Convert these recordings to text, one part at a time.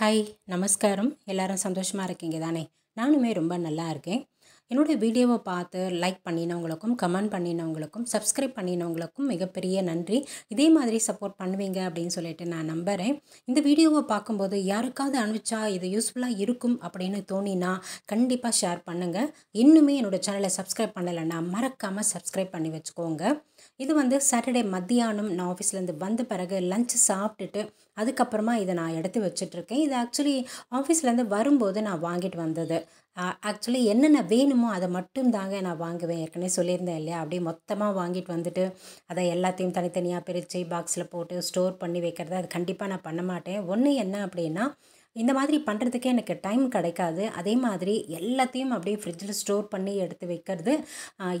hi நமஸ்காரம் எல்லாரும் சந்தோஷமாக இருக்கீங்க தானே நானுமே ரொம்ப நல்லா இருக்கேன் என்னோடய வீடியோவை பார்த்து லைக் பண்ணினவங்களுக்கும் கமெண்ட் பண்ணினவங்களுக்கும் சப்ஸ்கிரைப் பண்ணினவங்களுக்கும் மிகப்பெரிய நன்றி இதே மாதிரி சப்போர்ட் பண்ணுவீங்க அப்படின்னு சொல்லிட்டு நான் நம்புகிறேன் இந்த வீடியோவை பார்க்கும்போது யாருக்காவது அனுப்பிச்சா இது யூஸ்ஃபுல்லாக இருக்கும் அப்படின்னு தோணினா கண்டிப்பாக ஷேர் பண்ணுங்கள் இன்னுமே என்னோடய சேனலை சப்ஸ்கிரைப் பண்ணலைன்னா மறக்காமல் சப்ஸ்கிரைப் பண்ணி வச்சுக்கோங்க இது வந்து சாட்டர்டே மத்தியானம் நான் ஆஃபீஸ்லேருந்து வந்த பிறகு லஞ்ச் சாப்பிட்டுட்டு அதுக்கப்புறமா இதை நான் எடுத்து வச்சிட்ருக்கேன் இது ஆக்சுவலி ஆஃபீஸ்லேருந்து வரும்போது நான் வாங்கிட்டு வந்தது ஆக்சுவலி என்னென்ன வேணுமோ அதை மட்டும் தாங்க நான் வாங்குவேன் ஏற்கனவே சொல்லியிருந்தேன் இல்லையா அப்படியே மொத்தமாக வாங்கிட்டு வந்துட்டு அதை எல்லாத்தையும் தனித்தனியாக பிரித்து பாக்ஸில் போட்டு ஸ்டோர் பண்ணி வைக்கிறது அது கண்டிப்பாக நான் பண்ண மாட்டேன் ஒன்று என்ன அப்படின்னா இந்த மாதிரி பண்ணுறதுக்கே எனக்கு டைம் கிடைக்காது அதே மாதிரி எல்லாத்தையும் அப்படியே ஃப்ரிட்ஜில் ஸ்டோர் பண்ணி எடுத்து வைக்கிறது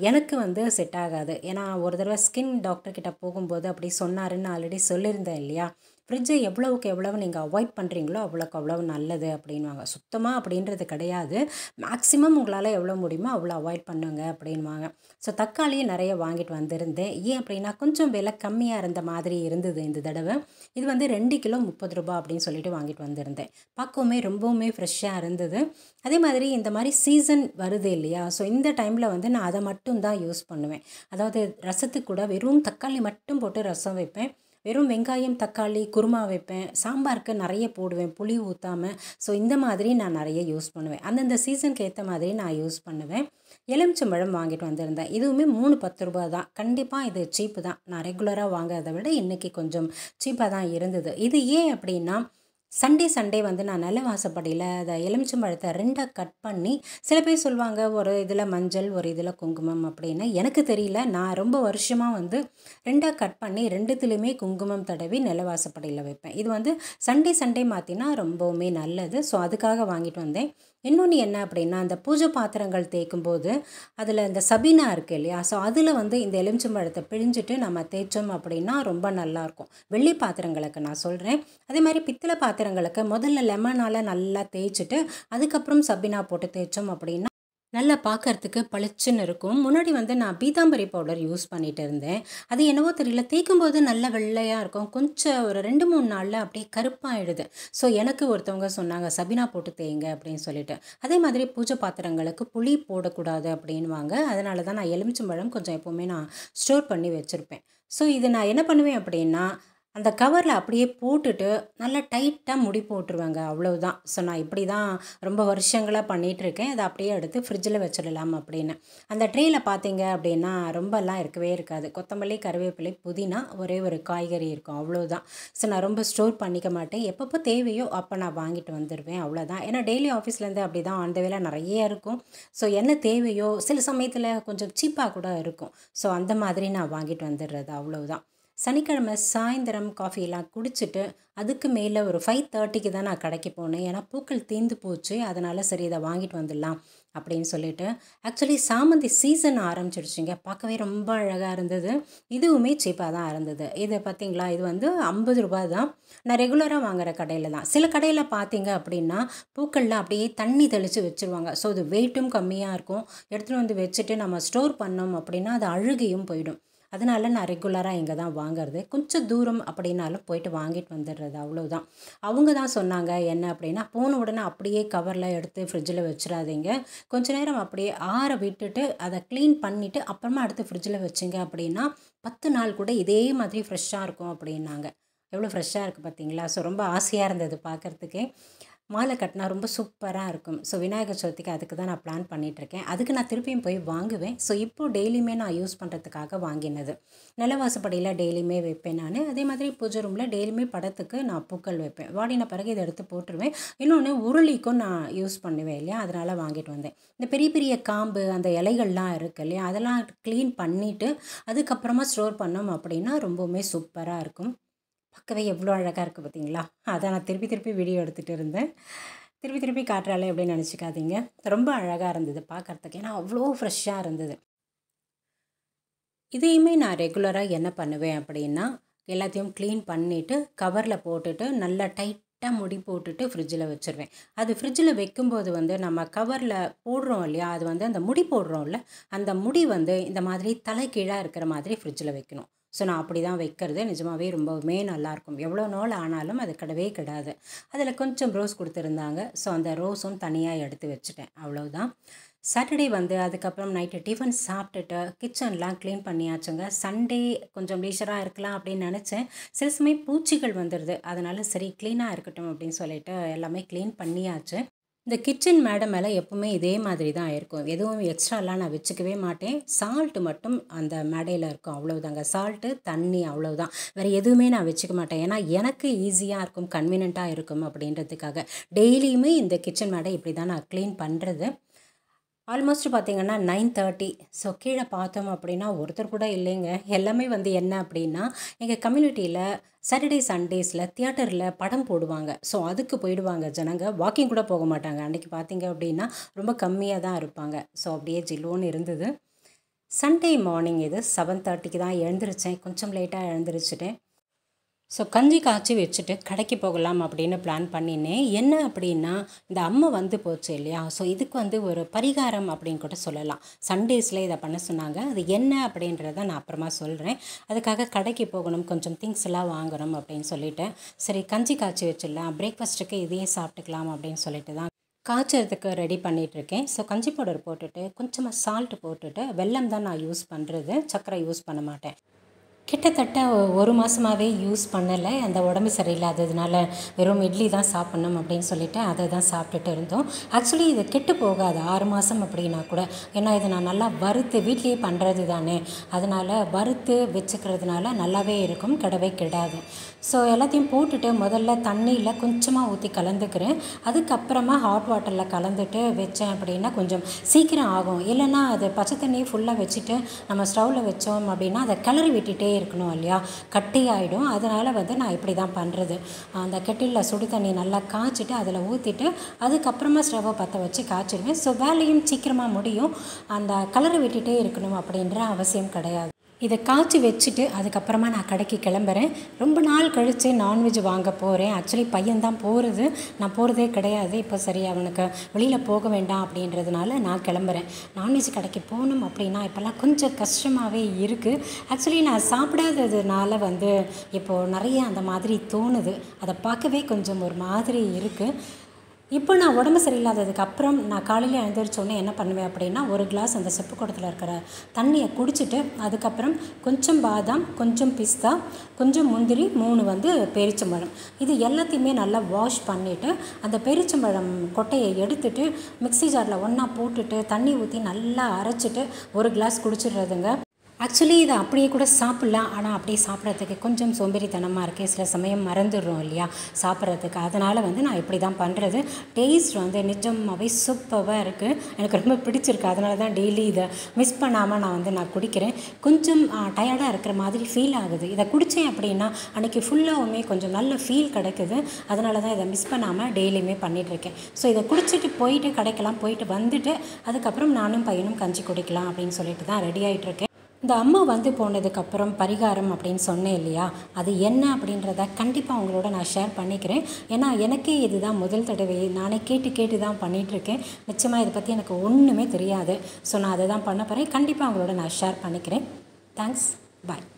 எனக்கு வந்து செட் ஆகாது ஏன்னா ஒரு தடவை ஸ்கின் டாக்டர்கிட்ட போகும்போது அப்படி சொன்னாருன்னு ஆல்ரெடி சொல்லியிருந்தேன் இல்லையா ஃப்ரிட்ஜை எவ்வளவுக்கு எவ்வளவு நீங்கள் அவாய்ட் பண்ணுறீங்களோ அவ்வளோக்கு அவ்வளவு நல்லது அப்படின்வாங்க சுத்தமாக அப்படின்றது கிடையாது மேக்ஸிமம் உங்களால் எவ்வளோ முடியுமோ அவ்வளோ அவாய்ட் பண்ணுங்க அப்படின்வாங்க ஸோ தக்காளியை நிறைய வாங்கிட்டு வந்திருந்தேன் ஏன் அப்படின்னா கொஞ்சம் விலை கம்மியாக இருந்த மாதிரி இருந்தது இந்த தடவை இது வந்து ரெண்டு கிலோ முப்பது ரூபா அப்படின்னு சொல்லிட்டு வாங்கிட்டு வந்திருந்தேன் பார்க்கவுமே ரொம்பவுமே ஃப்ரெஷ்ஷாக இருந்தது அதே மாதிரி இந்த மாதிரி சீசன் வருது இல்லையா ஸோ இந்த டைமில் வந்து நான் அதை மட்டும் தான் யூஸ் பண்ணுவேன் அதாவது ரசத்துக்கு கூட வெறும் தக்காளி மட்டும் போட்டு ரசம் வைப்பேன் வெறும் வெங்காயம் தக்காளி குருமா வைப்பேன் சாம்பாருக்கு நிறைய போடுவேன் புளி ஊற்றாமல் ஸோ இந்த மாதிரி நான் நிறைய யூஸ் பண்ணுவேன் அந்தந்த சீசனுக்கு ஏற்ற மாதிரி நான் யூஸ் பண்ணுவேன் எலுமிச்சம்பழம் வாங்கிட்டு வந்திருந்தேன் இதுவுமே மூணு பத்து ரூபா தான் கண்டிப்பாக இது சீப்பு தான் நான் ரெகுலராக வாங்கிறத விட இன்றைக்கி கொஞ்சம் சீப்பாக தான் இருந்தது இது ஏன் அப்படின்னா சண்டே சண்டே வந்து நான் நல்ல வாசப்படியில் அதை பழத்தை ரெண்டாக கட் பண்ணி சில பேர் சொல்லுவாங்க ஒரு இதில் மஞ்சள் ஒரு இதில் குங்குமம் அப்படின்னு எனக்கு தெரியல நான் ரொம்ப வருஷமாக வந்து ரெண்டாக கட் பண்ணி ரெண்டுத்துலேயுமே குங்குமம் தடவி நில வாசப்படையில் வைப்பேன் இது வந்து சண்டே சண்டே மாற்றினா ரொம்பவுமே நல்லது ஸோ அதுக்காக வாங்கிட்டு வந்தேன் இன்னொன்று என்ன அப்படின்னா அந்த பூஜை பாத்திரங்கள் தேய்க்கும் போது அதில் இந்த சபீனா இருக்குது இல்லையா ஸோ அதில் வந்து இந்த எலுமிச்சம்பழத்தை பிழிஞ்சிட்டு நம்ம தேய்ச்சோம் அப்படின்னா ரொம்ப நல்லாயிருக்கும் வெள்ளி பாத்திரங்களுக்கு நான் சொல்கிறேன் அதே மாதிரி பித்தளை பாத்திரங்களுக்கு முதல்ல லெமனால் நல்லா தேய்ச்சிட்டு அதுக்கப்புறம் சபீனா போட்டு தேய்ச்சோம் அப்படின்னா நல்லா பார்க்கறதுக்கு பளிச்சுன்னு இருக்கும் முன்னாடி வந்து நான் பீதாம்பரி பவுடர் யூஸ் பண்ணிகிட்டு இருந்தேன் அது என்னவோ தெரியல தேய்க்கும் போது நல்ல வெள்ளையாக இருக்கும் கொஞ்சம் ஒரு ரெண்டு மூணு நாளில் அப்படியே கருப்பாகிடுது ஸோ எனக்கு ஒருத்தவங்க சொன்னாங்க சபினா போட்டு தேய்ங்க அப்படின்னு சொல்லிட்டு அதே மாதிரி பூஜை பாத்திரங்களுக்கு புளி போடக்கூடாது அப்படின்வாங்க அதனால தான் நான் எலுமிச்சம்பழம் கொஞ்சம் எப்போவுமே நான் ஸ்டோர் பண்ணி வச்சுருப்பேன் ஸோ இது நான் என்ன பண்ணுவேன் அப்படின்னா அந்த கவரில் அப்படியே போட்டுட்டு நல்லா டைட்டாக முடி போட்டுருவேங்க அவ்வளவுதான் ஸோ நான் இப்படி தான் ரொம்ப வருஷங்களாக பண்ணிகிட்ருக்கேன் அதை அப்படியே எடுத்து ஃப்ரிட்ஜில் வச்சிடலாம் அப்படின்னு அந்த ட்ரேயில் பார்த்தீங்க அப்படின்னா ரொம்பலாம் இருக்கவே இருக்காது கொத்தமல்லி கருவேப்பிலை புதினா ஒரே ஒரு காய்கறி இருக்கும் அவ்வளோதான் ஸோ நான் ரொம்ப ஸ்டோர் பண்ணிக்க மாட்டேன் எப்பப்போ தேவையோ அப்போ நான் வாங்கிட்டு வந்துடுவேன் அவ்வளோதான் ஏன்னா டெய்லி ஆஃபீஸ்லேருந்து அப்படி தான் அந்த வேலை நிறைய இருக்கும் ஸோ என்ன தேவையோ சில சமயத்தில் கொஞ்சம் சீப்பாக கூட இருக்கும் ஸோ அந்த மாதிரி நான் வாங்கிட்டு வந்துடுறது அவ்வளோதான் சனிக்கிழமை சாயந்தரம் காஃபியெல்லாம் குடிச்சிட்டு அதுக்கு மேலே ஒரு ஃபைவ் தேர்ட்டிக்கு தான் நான் கடைக்கு போனேன் ஏன்னா பூக்கள் தீந்து போச்சு அதனால் சரி இதை வாங்கிட்டு வந்துடலாம் அப்படின்னு சொல்லிட்டு ஆக்சுவலி சாமந்தி சீசன் ஆரம்பிச்சிடுச்சுங்க பார்க்கவே ரொம்ப அழகாக இருந்தது இதுவுமே சீப்பாக தான் இருந்தது இது பார்த்திங்களா இது வந்து ஐம்பது ரூபா தான் நான் ரெகுலராக வாங்குகிற கடையில் தான் சில கடையில் பார்த்தீங்க அப்படின்னா பூக்கள்லாம் அப்படியே தண்ணி தெளித்து வச்சுருவாங்க ஸோ இது வெயிட்டும் கம்மியாக இருக்கும் எடுத்துகிட்டு வந்து வச்சுட்டு நம்ம ஸ்டோர் பண்ணோம் அப்படின்னா அது அழுகையும் போயிடும் அதனால் நான் ரெகுலராக இங்கே தான் வாங்குறது கொஞ்சம் தூரம் அப்படின்னாலும் போயிட்டு வாங்கிட்டு வந்துடுறது அவ்வளோதான் அவங்க தான் சொன்னாங்க என்ன அப்படின்னா போன உடனே அப்படியே கவரில் எடுத்து ஃப்ரிட்ஜில் வச்சிடாதீங்க கொஞ்ச நேரம் அப்படியே ஆற விட்டுட்டு அதை க்ளீன் பண்ணிவிட்டு அப்புறமா எடுத்து ஃப்ரிட்ஜில் வச்சிங்க அப்படின்னா பத்து நாள் கூட இதே மாதிரி ஃப்ரெஷ்ஷாக இருக்கும் அப்படின்னாங்க எவ்வளோ ஃப்ரெஷ்ஷாக இருக்குது பார்த்தீங்களா ஸோ ரொம்ப ஆசையாக இருந்தது பார்க்குறதுக்கே மாலை கட்டினா ரொம்ப சூப்பராக இருக்கும் ஸோ விநாயகர் சதுர்த்திக்கு அதுக்கு தான் நான் பிளான் பண்ணிகிட்ருக்கேன் அதுக்கு நான் திருப்பியும் போய் வாங்குவேன் ஸோ இப்போது டெய்லியுமே நான் யூஸ் பண்ணுறதுக்காக வாங்கினது நிலவாசப்படியில் டெய்லியுமே வைப்பேன் நான் அதே மாதிரி பூஜை ரூமில் டெய்லியுமே படத்துக்கு நான் பூக்கள் வைப்பேன் வாடின பிறகு இதை எடுத்து போட்டுருவேன் இன்னொன்று உருளிக்கும் நான் யூஸ் பண்ணுவேன் இல்லையா அதனால் வாங்கிட்டு வந்தேன் இந்த பெரிய பெரிய காம்பு அந்த இலைகள்லாம் இருக்குது இல்லையா அதெல்லாம் க்ளீன் பண்ணிவிட்டு அதுக்கப்புறமா ஸ்டோர் பண்ணோம் அப்படின்னா ரொம்பவுமே சூப்பராக இருக்கும் பார்க்கவே எவ்வளோ அழகாக இருக்குது பார்த்தீங்களா அதான் நான் திருப்பி திருப்பி வீடியோ எடுத்துகிட்டு இருந்தேன் திருப்பி திருப்பி காற்றாலே அப்படின்னு நினச்சிக்காதீங்க ரொம்ப அழகாக இருந்தது பார்க்குறதுக்கு ஏன்னா அவ்வளோ ஃப்ரெஷ்ஷாக இருந்தது இதையுமே நான் ரெகுலராக என்ன பண்ணுவேன் அப்படின்னா எல்லாத்தையும் க்ளீன் பண்ணிவிட்டு கவரில் போட்டுட்டு நல்லா டைட் முடி போட்டுட்டு ஃப்ரிட்ஜில் வச்சுருவேன் அது ஃப்ரிட்ஜில் வைக்கும்போது வந்து நம்ம கவரில் போடுறோம் இல்லையா அது வந்து அந்த முடி போடுறோம்ல அந்த முடி வந்து இந்த மாதிரி தலைகீழாக இருக்கிற மாதிரி ஃப்ரிட்ஜில் வைக்கணும் ஸோ நான் அப்படி தான் வைக்கிறது நிஜமாகவே ரொம்பவுமே நல்லாயிருக்கும் எவ்வளோ நாள் ஆனாலும் அது கிடவே கிடாது அதில் கொஞ்சம் ரோஸ் கொடுத்துருந்தாங்க ஸோ அந்த ரோஸும் தனியாக எடுத்து வச்சுட்டேன் அவ்வளோதான் சாட்டர்டே வந்து அதுக்கப்புறம் நைட்டு டிஃபன் சாப்பிட்டுட்டு கிச்சன்லாம் க்ளீன் பண்ணியாச்சுங்க சண்டே கொஞ்சம் லீஷராக இருக்கலாம் அப்படின்னு நினச்சேன் சில சமயம் பூச்சிகள் வந்துடுது அதனால் சரி க்ளீனாக இருக்கட்டும் அப்படின்னு சொல்லிட்டு எல்லாமே க்ளீன் பண்ணியாச்சு இந்த கிச்சன் மேடம் மேலே எப்போவுமே இதே மாதிரி தான் இருக்கும் எதுவும் எக்ஸ்ட்ராலாம் நான் வச்சுக்கவே மாட்டேன் சால்ட்டு மட்டும் அந்த மேடையில் இருக்கும் அவ்வளோதாங்க சால்ட்டு தண்ணி அவ்வளவுதான் வேறு எதுவுமே நான் வச்சுக்க மாட்டேன் ஏன்னா எனக்கு ஈஸியாக இருக்கும் கன்வீனியண்ட்டாக இருக்கும் அப்படின்றதுக்காக டெய்லியுமே இந்த கிச்சன் மேடை இப்படி தான் நான் க்ளீன் பண்ணுறது ஆல்மோஸ்ட் பார்த்திங்கன்னா நைன் தேர்ட்டி ஸோ கீழே பார்த்தோம் அப்படின்னா ஒருத்தர் கூட இல்லைங்க எல்லாமே வந்து என்ன அப்படின்னா எங்கள் கம்யூனிட்டியில் சாட்டர்டே சண்டேஸில் தியேட்டரில் படம் போடுவாங்க ஸோ அதுக்கு போயிடுவாங்க ஜனங்க வாக்கிங் கூட போக மாட்டாங்க அன்றைக்கி பார்த்திங்க அப்படின்னா ரொம்ப கம்மியாக தான் இருப்பாங்க ஸோ அப்படியே ஜில்லோன்னு இருந்தது சண்டே மார்னிங் இது செவன் தேர்ட்டிக்கு தான் எழுந்திருச்சேன் கொஞ்சம் லேட்டாக எழுந்திரிச்சிட்டேன் ஸோ கஞ்சி காய்ச்சி வச்சுட்டு கடைக்கு போகலாம் அப்படின்னு பிளான் பண்ணினேன் என்ன அப்படின்னா இந்த அம்மை வந்து போச்சு இல்லையா ஸோ இதுக்கு வந்து ஒரு பரிகாரம் அப்படின்னு கூட சொல்லலாம் சண்டேஸில் இதை பண்ண சொன்னாங்க அது என்ன அப்படின்றத நான் அப்புறமா சொல்கிறேன் அதுக்காக கடைக்கு போகணும் கொஞ்சம் திங்ஸ் எல்லாம் வாங்கணும் அப்படின்னு சொல்லிவிட்டேன் சரி கஞ்சி காய்ச்சி வச்சிடலாம் பிரேக்ஃபாஸ்ட்டுக்கு இதையே சாப்பிட்டுக்கலாம் அப்படின்னு சொல்லிட்டு தான் காய்ச்சறதுக்கு ரெடி பண்ணிகிட்ருக்கேன் ஸோ கஞ்சி பவுடர் போட்டுட்டு கொஞ்சமாக சால்ட் போட்டுட்டு வெல்லம் தான் நான் யூஸ் பண்ணுறது சர்க்கரை யூஸ் பண்ண மாட்டேன் கிட்டத்தட்ட ஒரு மாதமாகவே யூஸ் பண்ணலை அந்த உடம்பு சரியில்லாததுனால வெறும் இட்லி தான் சாப்பிட்ணும் அப்படின்னு சொல்லிட்டு அதை தான் சாப்பிட்டுட்டு இருந்தோம் ஆக்சுவலி இது கெட்டு போகாது ஆறு மாதம் அப்படின்னா கூட ஏன்னா இதை நான் நல்லா வறுத்து வீட்லேயே பண்ணுறது தானே அதனால் வறுத்து வச்சுக்கிறதுனால நல்லாவே இருக்கும் கிடவே கிடாது ஸோ எல்லாத்தையும் போட்டுட்டு முதல்ல தண்ணியில் கொஞ்சமாக ஊற்றி கலந்துக்கிறேன் அதுக்கப்புறமா ஹாட் வாட்டரில் கலந்துட்டு வச்சேன் அப்படின்னா கொஞ்சம் சீக்கிரம் ஆகும் இல்லைன்னா அது பச்சை தண்ணியை ஃபுல்லாக வச்சுட்டு நம்ம ஸ்டவ்வில் வச்சோம் அப்படின்னா அதை கிளறி விட்டுட்டே இருக்கணும் இல்லையா கட்டி அதனால் வந்து நான் இப்படி தான் பண்ணுறது அந்த கெட்டிலில் சுடு தண்ணி நல்லா காய்ச்சிட்டு அதில் ஊற்றிட்டு அதுக்கப்புறமா ஸ்டவ்வை பற்ற வச்சு காய்ச்சிடுவேன் ஸோ வேலையும் சீக்கிரமாக முடியும் அந்த கலரை விட்டுகிட்டே இருக்கணும் அப்படின்ற அவசியம் கிடையாது இதை காய்ச்சி வச்சுட்டு அதுக்கப்புறமா நான் கடைக்கு கிளம்புறேன் ரொம்ப நாள் கழித்து நான்வெஜ் வாங்க போகிறேன் ஆக்சுவலி பையன் தான் போகிறது நான் போகிறதே கிடையாது இப்போ சரி அவனுக்கு வெளியில் போக வேண்டாம் அப்படின்றதுனால நான் கிளம்புறேன் நான்வெஜ் கடைக்கு போகணும் அப்படின்னா இப்போல்லாம் கொஞ்சம் கஷ்டமாகவே இருக்குது ஆக்சுவலி நான் சாப்பிடாததுனால வந்து இப்போது நிறைய அந்த மாதிரி தோணுது அதை பார்க்கவே கொஞ்சம் ஒரு மாதிரி இருக்குது இப்போ நான் உடம்பு சரியில்லாததுக்கு அப்புறம் நான் காலையில் எழுந்திரிச்சோன்னே என்ன பண்ணுவேன் அப்படின்னா ஒரு கிளாஸ் அந்த செப்பு குடத்தில் இருக்கிற தண்ணியை குடிச்சிட்டு அதுக்கப்புறம் கொஞ்சம் பாதாம் கொஞ்சம் பிஸ்தா கொஞ்சம் முந்திரி மூணு வந்து பெரிச்சம்பழம் இது எல்லாத்தையுமே நல்லா வாஷ் பண்ணிவிட்டு அந்த பெரிச்சம்பழம் கொட்டையை எடுத்துட்டு மிக்சி ஜாரில் ஒன்றா போட்டுட்டு தண்ணி ஊற்றி நல்லா அரைச்சிட்டு ஒரு கிளாஸ் குடிச்சிடுறதுங்க ஆக்சுவலி இதை அப்படியே கூட சாப்பிட்லாம் ஆனால் அப்படியே சாப்பிட்றதுக்கு கொஞ்சம் சோம்பேறித்தனமாக இருக்குது சில சமயம் மறந்துடுறோம் இல்லையா சாப்பிட்றதுக்கு அதனால் வந்து நான் இப்படி தான் பண்ணுறது டேஸ்ட் வந்து நிஜமாகவே சூப்பராக இருக்குது எனக்கு ரொம்ப பிடிச்சிருக்கு அதனால தான் டெய்லி இதை மிஸ் பண்ணாமல் நான் வந்து நான் குடிக்கிறேன் கொஞ்சம் டயர்டாக இருக்கிற மாதிரி ஃபீல் ஆகுது இதை குடித்தேன் அப்படின்னா அன்றைக்கி ஃபுல்லாகவுமே கொஞ்சம் நல்ல ஃபீல் கிடைக்குது அதனால தான் இதை மிஸ் பண்ணாமல் டெய்லியுமே பண்ணிகிட்ருக்கேன் ஸோ இதை குடிச்சிட்டு போயிட்டு கிடைக்கலாம் போயிட்டு வந்துட்டு அதுக்கப்புறம் நானும் பையனும் கஞ்சி குடிக்கலாம் அப்படின்னு சொல்லிட்டு தான் ரெடி ஆகிட்டுருக்கேன் இந்த அம்மா வந்து போனதுக்கப்புறம் பரிகாரம் அப்படின்னு சொன்னேன் இல்லையா அது என்ன அப்படின்றத கண்டிப்பாக அவங்களோட நான் ஷேர் பண்ணிக்கிறேன் ஏன்னா எனக்கே இதுதான் முதல் தடவை நானே கேட்டு கேட்டு தான் பண்ணிகிட்ருக்கேன் நிச்சயமாக இதை பற்றி எனக்கு ஒன்றுமே தெரியாது ஸோ நான் அதை தான் பண்ண போகிறேன் கண்டிப்பாக அவங்களோட நான் ஷேர் பண்ணிக்கிறேன் தேங்க்ஸ் பாய்